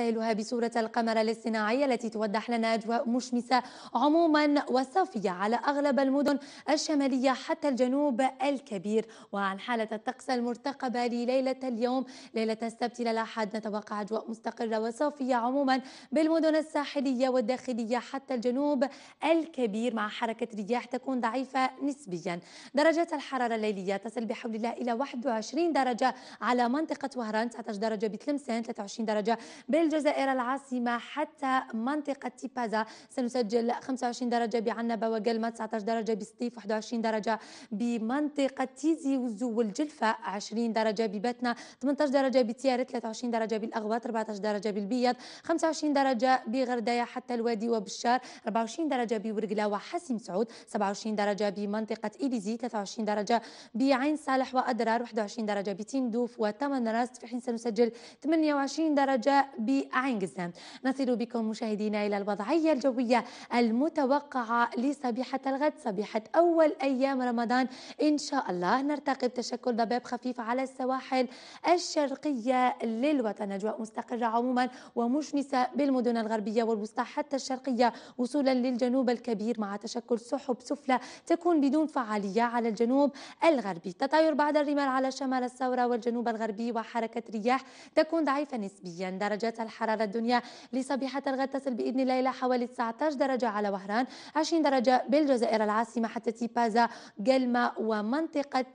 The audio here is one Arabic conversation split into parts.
نستهلها بصورة القمر الاصطناعي التي توضح لنا أجواء مشمسة عموما وصافية على أغلب المدن الشمالية حتى الجنوب الكبير وعن حالة الطقس المرتقبة لليلة اليوم ليلة السبت إلى الأحد نتوقع أجواء مستقرة وصافية عموما بالمدن الساحلية والداخلية حتى الجنوب الكبير مع حركة رياح تكون ضعيفة نسبيا درجة الحرارة الليلية تصل بحول الله إلى 21 درجة على منطقة وهران 19 درجة بتلمسان 23 درجة بال الجزائر العاصمة حتى منطقة تيبازا سنسجل 25 درجة بعنبة وقلمة 19 درجة بسطيف 21 درجة بمنطقة تيزي وزو والجلفة 20 درجة بباتنا 18 درجة بتيار 23 درجة بالأغواط 14 درجة بالبيض 25 درجة بغردية حتى الوادي وبشار 24 درجة بورقلا وحاسم سعود 27 درجة بمنطقة إليزي 23 درجة بعين صالح وأدرار 21 درجة دوف وتمن راست في حين سنسجل 28 درجة ب بعنجزة نصل بكم مشاهدينا إلى الوضعية الجوية المتوقعة لصبيحة الغد صبيحة أول أيام رمضان إن شاء الله نرتقب تشكل ضباب خفيف على السواحل الشرقية للوطن أجواء مستقرة عموما ومشمسة بالمدن الغربية والوسطى حتى الشرقية وصولا للجنوب الكبير مع تشكل سحب سفلى تكون بدون فعالية على الجنوب الغربي تطاير بعض الرمال على شمال الثورة والجنوب الغربي وحركة رياح تكون ضعيفة نسبيا درجات الحرارة الدنيا لصبيحة الغد تصل بإذن الله إلى حوالي 19 درجة على وهران 20 درجة بالجزائر العاصمة حتى تيبازا قلمة ومنطقة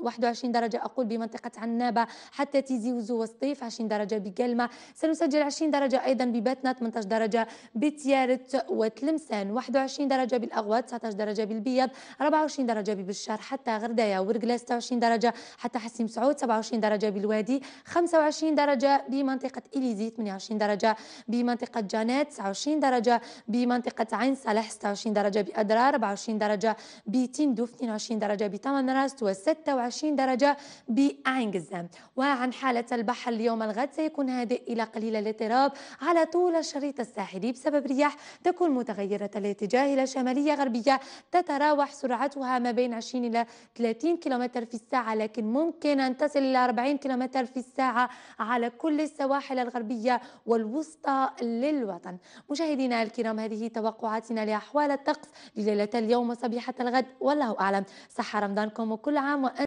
21 درجة أقول بمنطقة عنابة حتى تيزي وزو وسطيف 20 درجة بقلمة سنسجل 20 درجة أيضا بباتنا 18 درجة بتيارت وتلمسان 21 درجة بالأغواط 19 درجة بالبيض 24 درجة ببشار حتى غردايا ورقلة 26 درجة حتى حسيم سعود 27 درجة بالوادي 25 درجة بمنطقة إليزي 28 درجة بمنطقة جانات 29 درجة بمنطقة عين صالح 26 درجة بأدرار 24 درجة بتندوف 22 درجة بتمنراست و 26 25 درجة بأعنجزة وعن حالة البحر اليوم الغد سيكون هادئ إلى قليل الاضطراب على طول الشريط الساحلي بسبب رياح تكون متغيرة الاتجاه إلى شمالية غربية تتراوح سرعتها ما بين 20 إلى 30 كم في الساعة لكن ممكن أن تصل إلى 40 كم في الساعة على كل السواحل الغربية والوسطى للوطن مشاهدينا الكرام هذه توقعاتنا لأحوال الطقس لليلة اليوم وصبيحة الغد والله أعلم صح رمضانكم وكل عام وأنتم